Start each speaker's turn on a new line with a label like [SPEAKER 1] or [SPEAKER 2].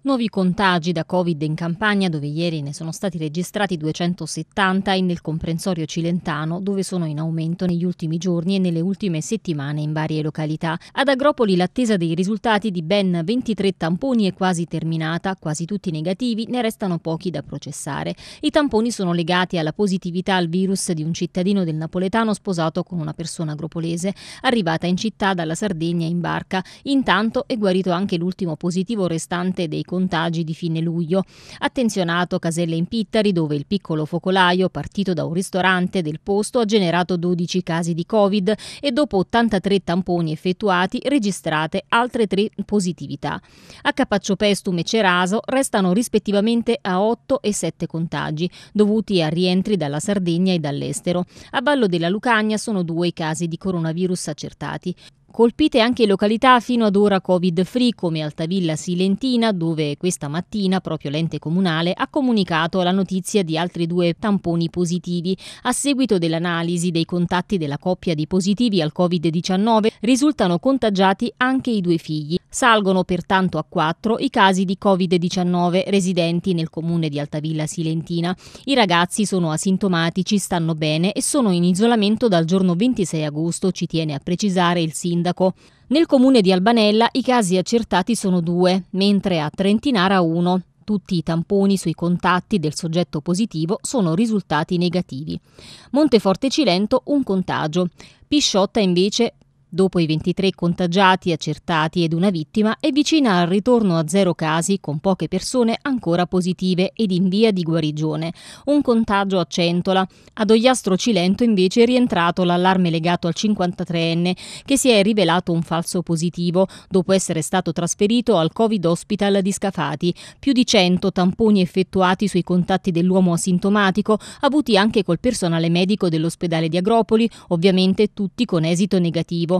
[SPEAKER 1] Nuovi contagi da Covid in Campania, dove ieri ne sono stati registrati 270 e nel comprensorio cilentano, dove sono in aumento negli ultimi giorni e nelle ultime settimane in varie località. Ad Agropoli l'attesa dei risultati di ben 23 tamponi è quasi terminata, quasi tutti negativi, ne restano pochi da processare. I tamponi sono legati alla positività al virus di un cittadino del napoletano sposato con una persona agropolese, arrivata in città dalla Sardegna in barca. Intanto è guarito anche l'ultimo positivo restante dei contagi di fine luglio. Attenzionato Caselle in Pittari, dove il piccolo focolaio partito da un ristorante del posto ha generato 12 casi di Covid e dopo 83 tamponi effettuati registrate altre 3 positività. A Capaccio Capacciopestum e Ceraso restano rispettivamente a 8 e 7 contagi, dovuti a rientri dalla Sardegna e dall'estero. A Ballo della Lucagna sono due i casi di coronavirus accertati. Colpite anche località fino ad ora Covid-free come Altavilla Silentina, dove questa mattina proprio l'ente comunale ha comunicato la notizia di altri due tamponi positivi. A seguito dell'analisi dei contatti della coppia di positivi al Covid-19 risultano contagiati anche i due figli. Salgono pertanto a 4 i casi di Covid-19 residenti nel comune di Altavilla Silentina. I ragazzi sono asintomatici, stanno bene e sono in isolamento dal giorno 26 agosto, ci tiene a precisare il sindaco. Nel comune di Albanella i casi accertati sono due, mentre a Trentinara uno. Tutti i tamponi sui contatti del soggetto positivo sono risultati negativi. Monteforte Cilento un contagio. Pisciotta invece Dopo i 23 contagiati accertati ed una vittima, è vicina al ritorno a zero casi con poche persone ancora positive ed in via di guarigione. Un contagio a Centola. Ad Ogliastro Cilento invece è rientrato l'allarme legato al 53enne che si è rivelato un falso positivo dopo essere stato trasferito al Covid Hospital di Scafati. Più di 100 tamponi effettuati sui contatti dell'uomo asintomatico avuti anche col personale medico dell'ospedale di Agropoli, ovviamente tutti con esito negativo.